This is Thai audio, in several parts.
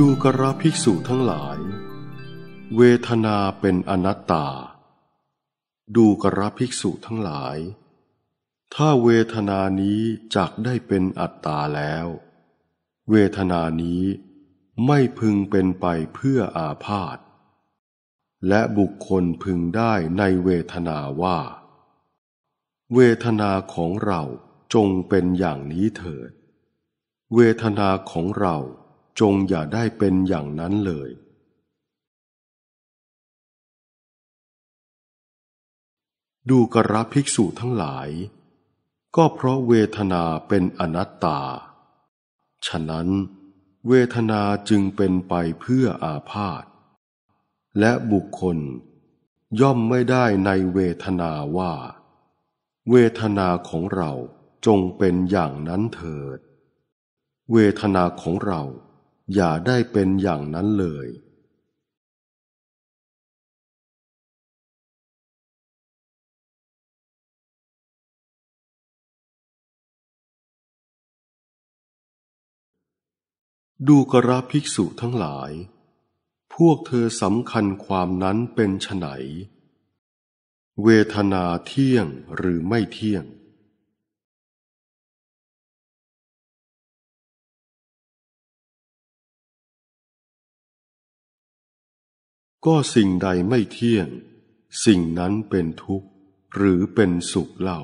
ดูกระภิกษุทั้งหลาย เวทนาเป็นอนัตตา ดูกระภิกษุทั้งหลาย ถ้าเวทนานี้จักได้เป็นอัตตาแล้ว เวทนานี้ไม่พึงเป็นไปเพื่ออาพาธ และบุคคลพึงได้ในเวทนาว่า เวทนาของเราจงเป็นอย่างนี้เถิด เวทนาของเราจงอย่าได้เป็นอย่างนั้นเลย ดูกระภิกษุทั้งหลาย ก็เพราะเวทนาเป็นอนัตตา ฉะนั้น เวทนาจึงเป็นไปเพื่ออาพาธ และบุคคลย่อมไม่ได้ในเวทนาว่า เวทนาของเราจงเป็นอย่างนั้นเถิด เวทนาของเราอย่าได้เป็นอย่างนั้นเลย ดูกราภิกษุทั้งหลาย พวกเธอสำคัญความนั้นเป็นไฉนเวทนาเที่ยงหรือไม่เที่ยงก็สิ่งใดไม่เที่ยง สิ่งนั้นเป็นทุกข์หรือเป็นสุขเล่า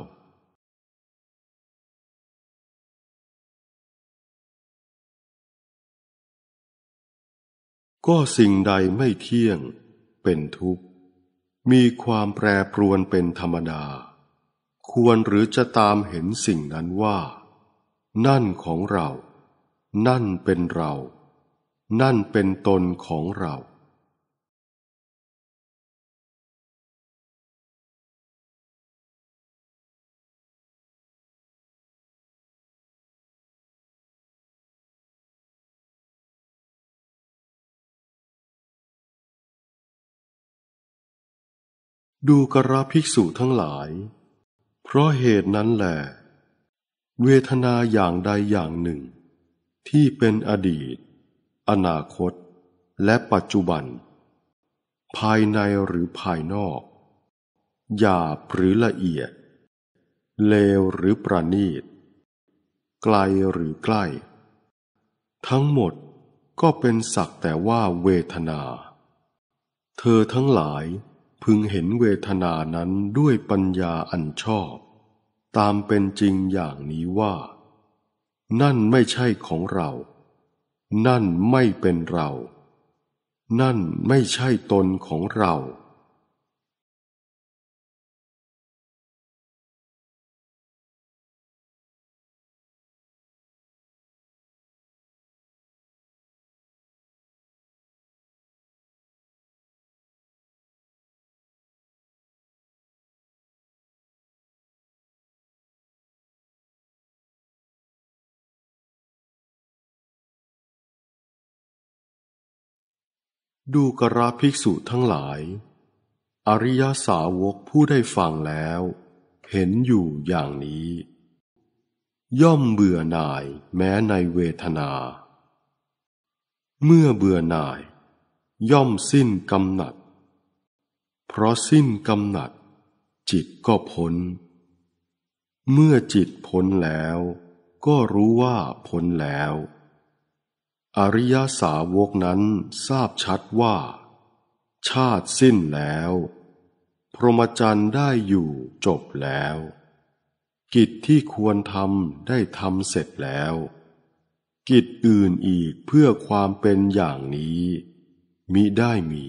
ก็สิ่งใดไม่เที่ยง เป็นทุกข์ มีความแปรปรวนเป็นธรรมดาควรหรือจะตามเห็นสิ่งนั้นว่า นั่นของเรา นั่นเป็นเรา นั่นเป็นตนของเราดูกระภิกษุทั้งหลาย เพราะเหตุนั้นแหลเวทนาอย่างใดอย่างหนึ่ง ที่เป็นอดีต อนาคต และปัจจุบัน ภายในหรือภายนอก หยาบหรือละเอียด เลวหรือประณีต ไกลหรือใกล้ ทั้งหมดก็เป็นสักแต่ว่าเวทนา เธอทั้งหลายพึงเห็นเวทนานั้นด้วยปัญญาอันชอบ ตามเป็นจริงอย่างนี้ว่านั่นไม่ใช่ของเรา นั่นไม่เป็นเรา นั่นไม่ใช่ตนของเราดูกราภิกษุทั้งหลาย อริยสาวกผู้ได้ฟังแล้ว เห็นอยู่อย่างนี้ ย่อมเบื่อหน่ายแม้ในเวทนา เมื่อเบื่อหน่าย ย่อมสิ้นกำหนัด เพราะสิ้นกำหนัด จิตก็พ้น เมื่อจิตพ้นแล้ว ก็รู้ว่าพ้นแล้วอริยสาวกนั้นทราบชัดว่า ชาติสิ้นแล้ว พรหมจรรย์ได้อยู่จบแล้ว กิจที่ควรทำได้ทำเสร็จแล้ว กิจอื่นอีกเพื่อความเป็นอย่างนี้มิได้มี